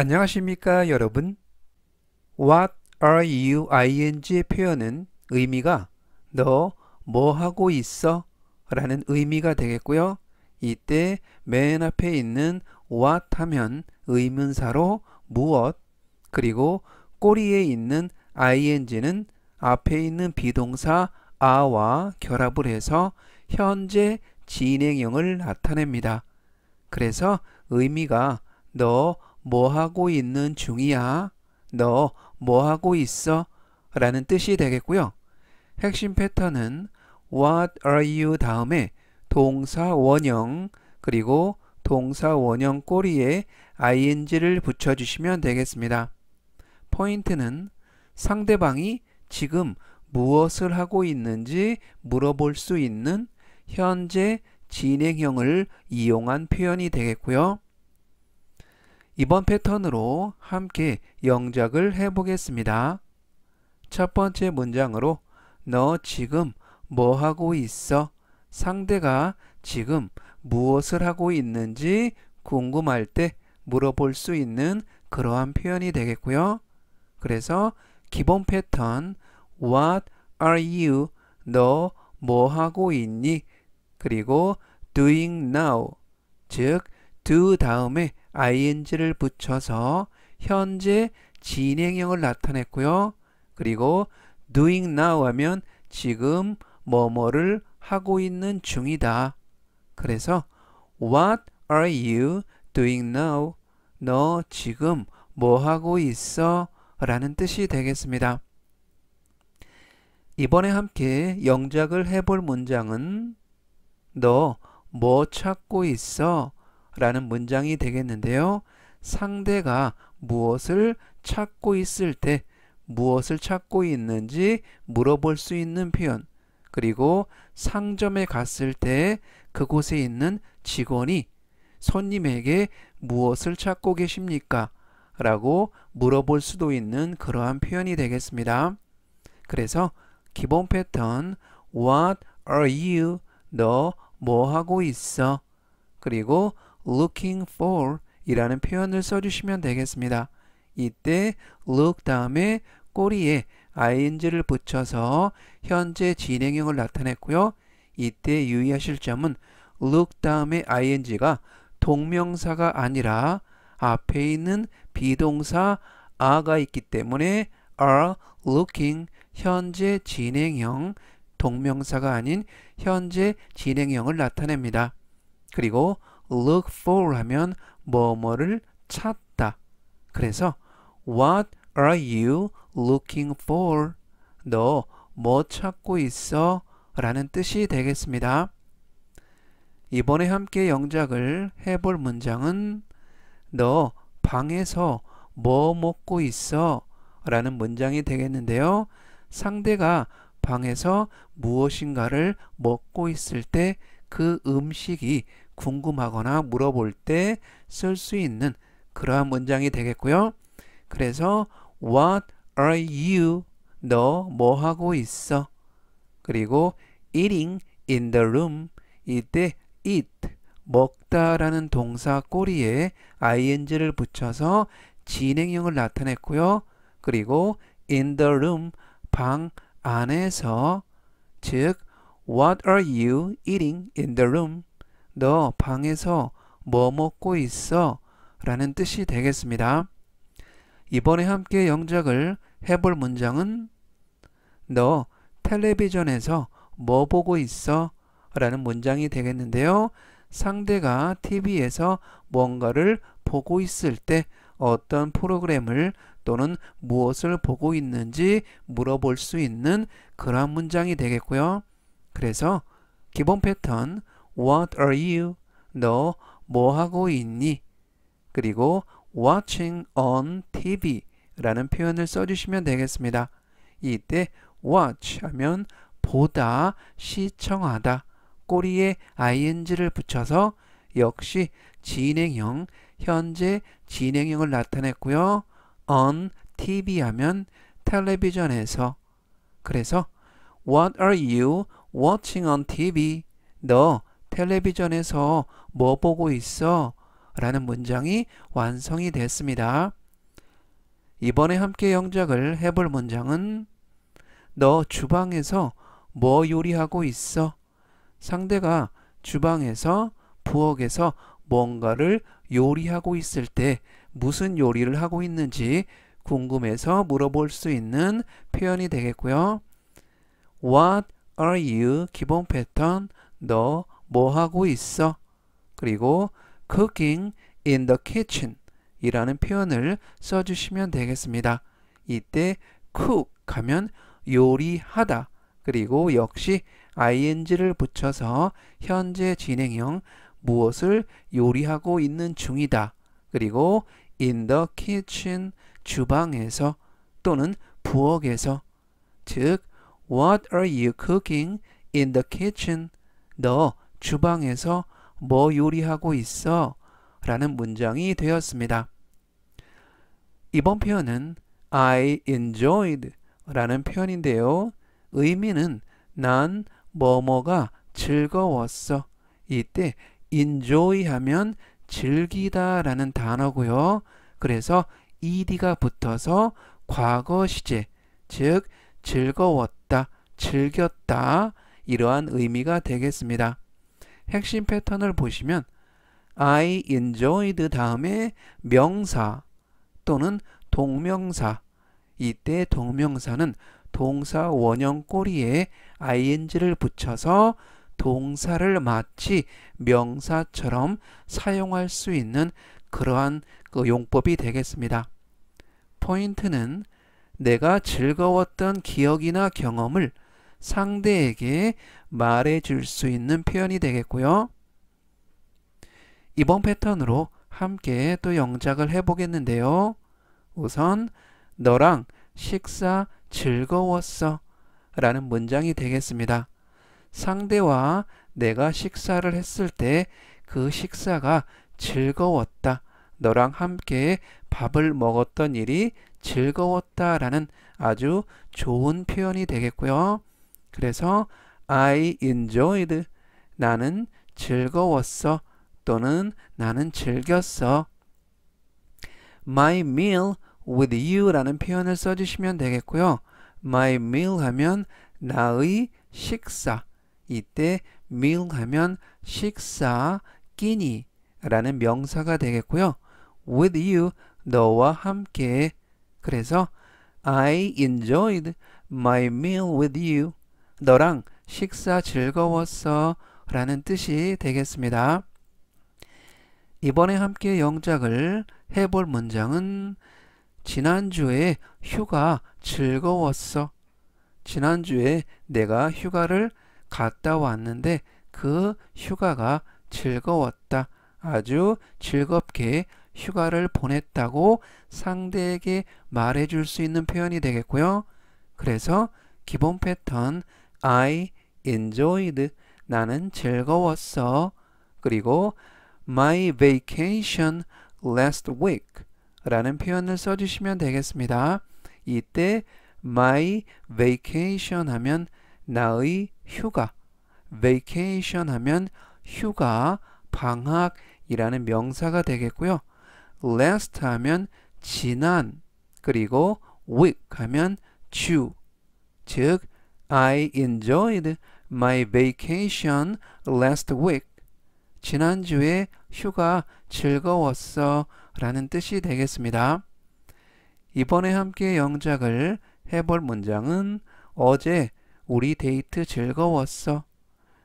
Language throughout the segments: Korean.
안녕하십니까 여러분. What are you ing의 표현은 의미가 너 뭐하고 있어 라는 의미가 되겠고요. 이때 맨 앞에 있는 what 하면 의문사로 무엇 그리고 꼬리에 있는 ing는 앞에 있는 비동사 아와 결합을 해서 현재 진행형을 나타냅니다. 그래서 의미가 너뭐 하고 있는 중이야? 너 뭐 하고 있어? 라는 뜻이 되겠고요. 핵심 패턴은 what are you 다음에 동사 원형 그리고 동사 원형 꼬리에 ing를 붙여주시면 되겠습니다. 포인트는 상대방이 지금 무엇을 하고 있는지 물어볼 수 있는 현재 진행형을 이용한 표현이 되겠고요. 이번 패턴으로 함께 영작을 해보겠습니다. 첫 번째 문장으로 너 지금 뭐 하고 있어? 상대가 지금 무엇을 하고 있는지 궁금할 때 물어볼 수 있는 그러한 표현이 되겠고요. 그래서 기본 패턴 What are you? 너뭐 하고 있니? 그리고 doing now 즉 do 다음에 ing를 붙여서 현재 진행형을 나타냈고요. 그리고 doing now 하면 지금 뭐뭐를 하고 있는 중이다. 그래서 what are you doing now? 너 지금 뭐 하고 있어? 라는 뜻이 되겠습니다. 이번에 함께 영작을 해볼 문장은 너 뭐 찾고 있어? 라는 문장이 되겠는데요. 상대가 무엇을 찾고 있을 때 무엇을 찾고 있는지 물어볼 수 있는 표현 그리고 상점에 갔을 때 그곳에 있는 직원이 손님에게 무엇을 찾고 계십니까? 라고 물어볼 수도 있는 그러한 표현이 되겠습니다. 그래서 기본 패턴 What are you? 너 뭐하고 있어? 그리고 looking for 이라는 표현을 써주시면 되겠습니다. 이때 look 다음에 꼬리에 ing를 붙여서 현재 진행형을 나타냈고요. 이때 유의하실 점은 look 다음에 ing가 동명사가 아니라 앞에 있는 비동사 are가 있기 때문에 are looking 현재 진행형 동명사가 아닌 현재 진행형을 나타냅니다. 그리고 look for 하면 뭐뭐를 찾다. 그래서 what are you looking for? 너 뭐 찾고 있어? 라는 뜻이 되겠습니다. 이번에 함께 영작을 해볼 문장은 너 방에서 뭐 먹고 있어? 라는 문장이 되겠는데요. 상대가 방에서 무엇인가를 먹고 있을 때그 음식이 궁금하거나 물어볼 때 쓸 수 있는 그러한 문장이 되겠고요. 그래서 What are you? 너 뭐 하고 있어? 그리고 eating in the room 이때 eat 먹다라는 동사 꼬리에 ing를 붙여서 진행형을 나타냈고요. 그리고 in the room 방 안에서 즉 What are you eating in the room? 너 방에서 뭐 먹고 있어? 라는 뜻이 되겠습니다. 이번에 함께 영작을 해볼 문장은 너 텔레비전에서 뭐 보고 있어? 라는 문장이 되겠는데요. 상대가 TV에서 뭔가를 보고 있을 때 어떤 프로그램을 또는 무엇을 보고 있는지 물어볼 수 있는 그러 문장이 되겠고요. 그래서 기본 패턴 What are you? 너 뭐하고 있니? 그리고 watching on TV 라는 표현을 써주시면 되겠습니다. 이때 watch 하면 보다, 시청하다 꼬리에 ing를 붙여서 역시 진행형, 현재 진행형을 나타냈고요. on TV 하면 텔레비전에서 그래서 what are you watching on TV. 너 텔레비전에서 뭐 보고 있어? 라는 문장이 완성이 됐습니다. 이번에 함께 영작을 해 볼 문장은 너 주방에서 뭐 요리하고 있어? 상대가 주방에서 부엌에서 뭔가를 요리하고 있을 때 무슨 요리를 하고 있는지 궁금해서 물어볼 수 있는 표현이 되겠고요. What are you 기본 패턴 너뭐 하고 있어? 그리고 cooking in the kitchen 이라는 표현을 써주시면 되겠습니다. 이때 cook 하면 요리하다 그리고 역시 ing를 붙여서 현재 진행형 무엇을 요리하고 있는 중이다. 그리고 in the kitchen 주방에서 또는 부엌에서 즉 What are you cooking in the kitchen? 너 주방에서 뭐 요리하고 있어? 라는 문장이 되었습니다. 이번 표현은 I enjoyed 라는 표현인데요. 의미는 난 뭐뭐가 즐거웠어. 이때 enjoy 하면 즐기다 라는 단어고요. 그래서 ed가 붙어서 과거 시제, 즉 즐거웠다, 즐겼다 이러한 의미가 되겠습니다. 핵심 패턴을 보시면 I enjoyed 다음에 명사 또는 동명사 이때 동명사는 동사 원형 꼬리에 ing를 붙여서 동사를 마치 명사처럼 사용할 수 있는 그러한 그 용법이 되겠습니다. 포인트는 내가 즐거웠던 기억이나 경험을 상대에게 말해줄 수 있는 표현이 되겠고요. 이번 패턴으로 함께 또 영작을 해보겠는데요. 우선 너랑 식사 즐거웠어 라는 문장이 되겠습니다. 상대와 내가 식사를 했을 때 그 식사가 즐거웠다. 너랑 함께 밥을 먹었던 일이 즐거웠다라는 아주 좋은 표현이 되겠고요. 그래서 I enjoyed 나는 즐거웠어 또는 나는 즐겼어. My meal with you라는 표현을 써주시면 되겠고요. My meal 하면 나의 식사. 이때 meal 하면 식사, 끼니라는 명사가 되겠고요. With you, 너와 함께 그래서 I enjoyed my meal with you. 너랑 식사 즐거웠어. 라는 뜻이 되겠습니다. 이번에 함께 영작을 해볼 문장은 지난주에 휴가 즐거웠어. 지난주에 내가 휴가를 갔다 왔는데 그 휴가가 즐거웠다. 아주 즐겁게 휴가를 보냈다고 상대에게 말해줄 수 있는 표현이 되겠고요. 그래서 기본 패턴 I enjoyed 나는 즐거웠어 그리고 my vacation last week 라는 표현을 써주시면 되겠습니다. 이때 my vacation 하면 나의 휴가 vacation 하면 휴가 방학이라는 명사가 되겠고요. last 하면 지난 그리고 week 하면 주. 즉 I enjoyed my vacation last week. 지난주에 휴가 즐거웠어 라는 뜻이 되겠습니다. 이번에 함께 영작을 해볼 문장은 어제 우리 데이트 즐거웠어.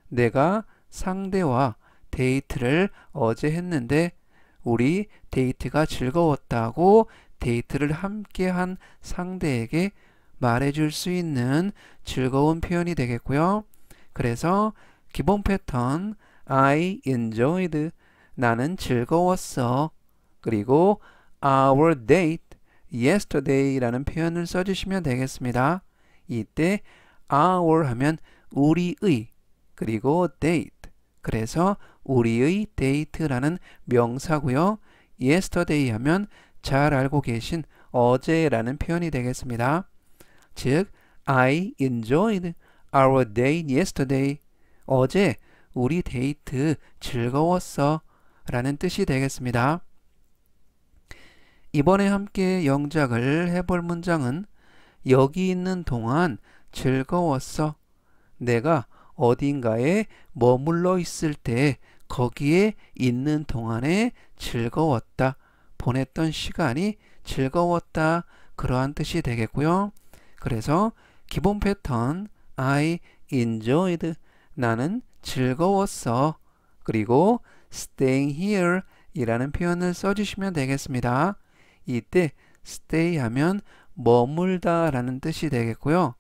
내가 상대와 데이트를 어제 했는데 우리 데이트가 즐거웠다고 데이트를 함께 한 상대에게 말해줄 수 있는 즐거운 표현이 되겠고요. 그래서 기본 패턴 I enjoyed 나는 즐거웠어 그리고 our date yesterday라는 표현을 써주시면 되겠습니다. 이때 our 하면 우리의 그리고 date 그래서 우리의 데이트라는 명사고요. yesterday 하면 잘 알고 계신 어제라는 표현이 되겠습니다. 즉 I enjoyed our date yesterday. 어제 우리 데이트 즐거웠어 라는 뜻이 되겠습니다. 이번에 함께 영작을 해볼 문장은 여기 있는 동안 즐거웠어. 내가 어딘가에 머물러 있을 때 거기에 있는 동안에 즐거웠다. 보냈던 시간이 즐거웠다. 그러한 뜻이 되겠고요. 그래서 기본 패턴 I enjoyed 나는 즐거웠어. 그리고 staying here 이라는 표현을 써주시면 되겠습니다. 이때 stay 하면 머물다 라는 뜻이 되겠고요.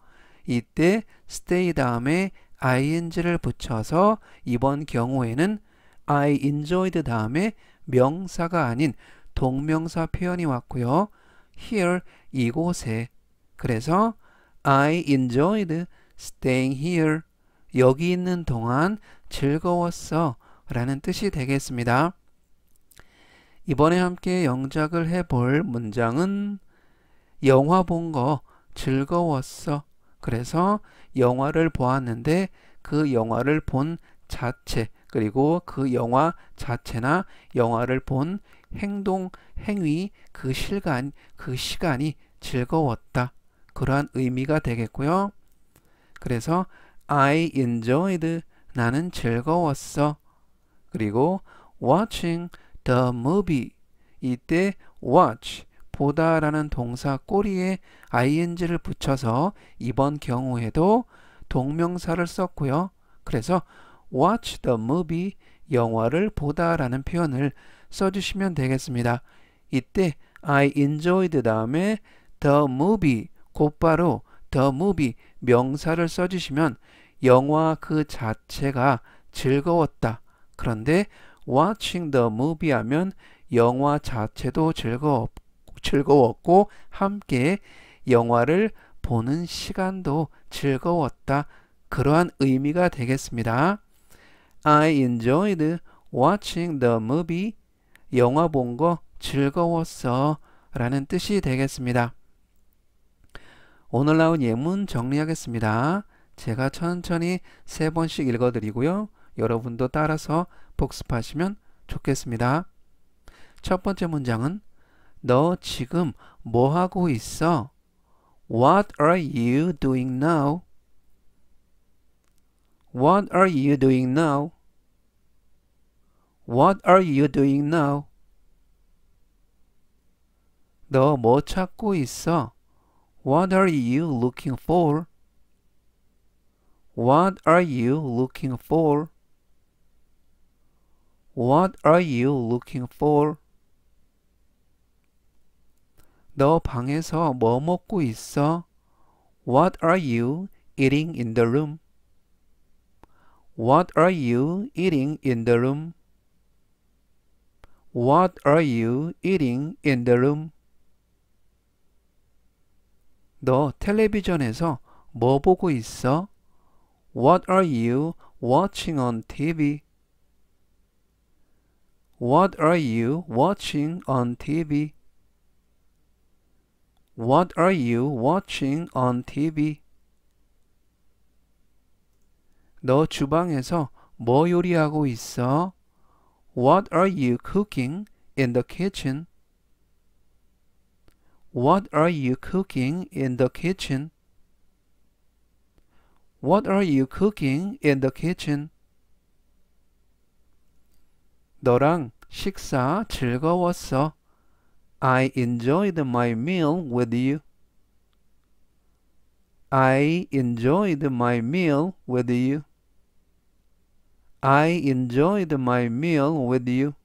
이때 stay 다음에 ing를 붙여서 이번 경우에는 I enjoyed 다음에 명사가 아닌 동명사 표현이 왔고요. here 이곳에 그래서 I enjoyed staying here 여기 있는 동안 즐거웠어 라는 뜻이 되겠습니다. 이번에 함께 영작을 해볼 문장은 영화 본 거 즐거웠어. 그래서 영화를 보았는데 그 영화를 본 자체 그리고 그 영화 자체나 영화를 본 행동, 행위, 그 실간, 그 시간이 즐거웠다. 그러한 의미가 되겠고요. 그래서 I enjoyed 나는 즐거웠어. 그리고 watching the movie 이때 watch 보다라는 동사 꼬리에 ing를 붙여서 이번 경우에도 동명사를 썼고요. 그래서 watch the movie 영화를 보다라는 표현을 써주시면 되겠습니다. 이때 I enjoyed 다음에 the movie 곧바로 the movie 명사를 써주시면 영화 그 자체가 즐거웠다. 그런데 watching the movie 하면 영화 자체도 즐거웠, 즐거웠고 함께 영화를 보는 시간도 즐거웠다. 그러한 의미가 되겠습니다. I enjoyed watching the movie. 영화 본 거 즐거웠어. 라는 뜻이 되겠습니다. 오늘 나온 예문 정리하겠습니다. 제가 천천히 세 번씩 읽어드리고요. 여러분도 따라서 복습하시면 좋겠습니다. 첫 번째 문장은 너 지금 뭐 하고 있어? What are you doing now? What are you doing now? What are you doing now? 너뭐 찾고 있어? What are you looking for? What are you looking for? What are you looking for? 너 방에서 뭐 먹고 있어? What are you eating in the room? What are you eating in the room? What are you eating in the room? 너 텔레비전에서 뭐 보고 있어? What are you watching on TV? What are you watching on TV? What are you watching on TV? 너 주방에서 뭐 요리하고 있어? What are you cooking in the kitchen? What are you cooking in the kitchen? What are you cooking in the kitchen? 너랑 식사 즐거웠어. I enjoyed my meal with you. I enjoyed my meal with you. I enjoyed my meal with you.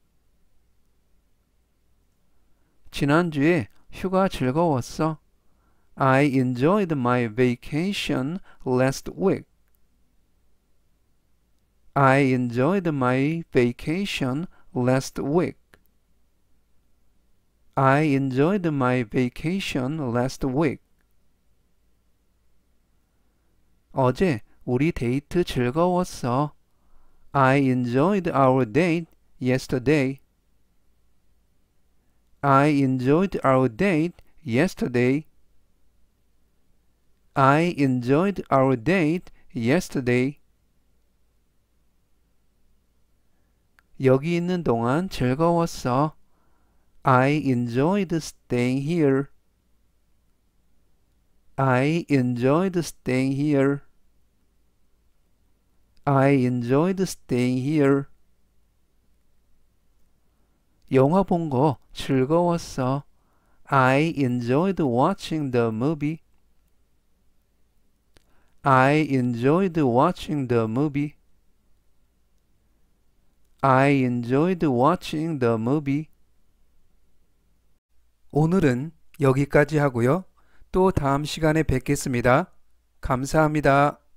지난주에 휴가 즐거웠어. I enjoyed my vacation last week. I enjoyed my vacation last week. I enjoyed my vacation last week. 어제 우리 데이트 즐거웠어. I enjoyed our date yesterday. I enjoyed our date yesterday. I enjoyed our date yesterday. 여기 있는 동안 즐거웠어. I enjoyed staying here. I enjoyed staying here. I enjoyed staying here. 영화 본 거 즐거웠어. I enjoyed watching the movie. I enjoyed watching the movie. I enjoyed watching the movie. 오늘은 여기까지 하고요. 또 다음 시간에 뵙겠습니다. 감사합니다.